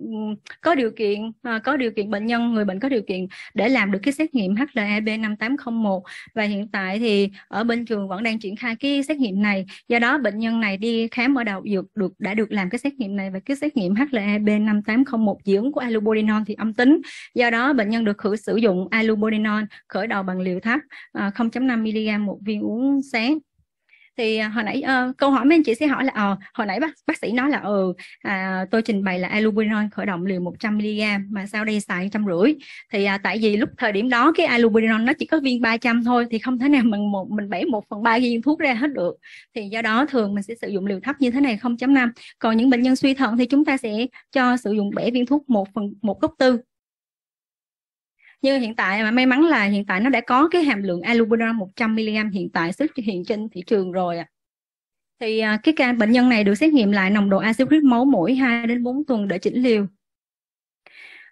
có điều kiện uh, có điều kiện bệnh nhân người bệnh có điều kiện để làm được cái xét nghiệm HLA-B HLEB 5801 và hiện tại thì ở bên trường vẫn đang triển khai cái xét nghiệm này do đó bệnh nhân này đi khám ở đầu dược được đã được làm cái xét nghiệm này và cái xét nghiệm HLA-B HLEB 5801 dưỡng của alubodinon thì âm tính do đó bệnh nhân được khử sử dụng alubodinon khởi đầu bằng liều thấp uh, 0.5 mg một viên uống sáng thì à, hồi nãy uh, câu hỏi mà anh chị sẽ hỏi là ờ uh, hồi nãy bác bác sĩ nói là ờ uh, tôi trình bày là albuterol khởi động liều 100 mg mà sau đây xài trăm rưỡi thì uh, tại vì lúc thời điểm đó cái albuterol nó chỉ có viên 300 thôi thì không thể nào mình một mình bẻ một phần ba viên thuốc ra hết được thì do đó thường mình sẽ sử dụng liều thấp như thế này 0.5 còn những bệnh nhân suy thận thì chúng ta sẽ cho sử dụng bẻ viên thuốc một phần một gốc tư như hiện tại mà may mắn là hiện tại nó đã có cái hàm lượng albuterol 100 mg hiện tại xuất hiện trên thị trường rồi ạ. À. Thì à, cái ca bệnh nhân này được xét nghiệm lại nồng độ axit uric máu mỗi 2 đến 4 tuần để chỉnh liều.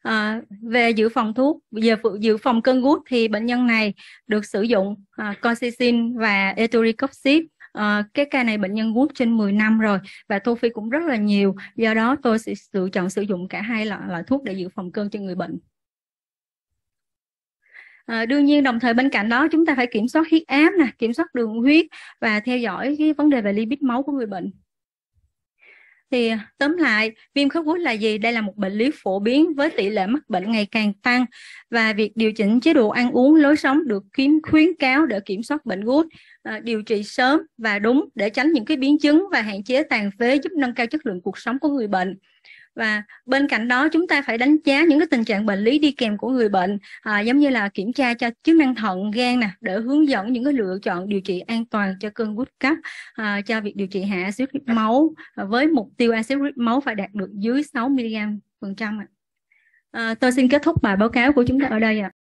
À, về dự phòng thuốc, giờ dự phòng cơn gút thì bệnh nhân này được sử dụng à, concicin và etoricoxib À, cái ca này bệnh nhân gút trên 10 năm rồi và thu phi cũng rất là nhiều do đó tôi sẽ lựa chọn sử dụng cả hai loại, loại thuốc để dự phòng cơn cho người bệnh à, đương nhiên đồng thời bên cạnh đó chúng ta phải kiểm soát huyết áp nè kiểm soát đường huyết và theo dõi cái vấn đề về lipid máu của người bệnh thì tóm lại viêm khớp gối là gì đây là một bệnh lý phổ biến với tỷ lệ mắc bệnh ngày càng tăng và việc điều chỉnh chế độ ăn uống lối sống được khuyến khuyến cáo để kiểm soát bệnh gút ờ, điều trị sớm và đúng để tránh những cái biến chứng và hạn chế tàn phế giúp nâng cao chất lượng cuộc sống của người bệnh và bên cạnh đó chúng ta phải đánh giá những cái tình trạng bệnh lý đi kèm của người bệnh à, giống như là kiểm tra cho chức năng thận gan nè để hướng dẫn những cái lựa chọn điều trị an toàn cho cơn gút cấp à, cho việc điều trị hạ axit huyết máu à, với mục tiêu axit huyết máu phải đạt được dưới 6 mg phần trăm ạ. À, tôi xin kết thúc bài báo cáo của chúng ta ở đây ạ. À.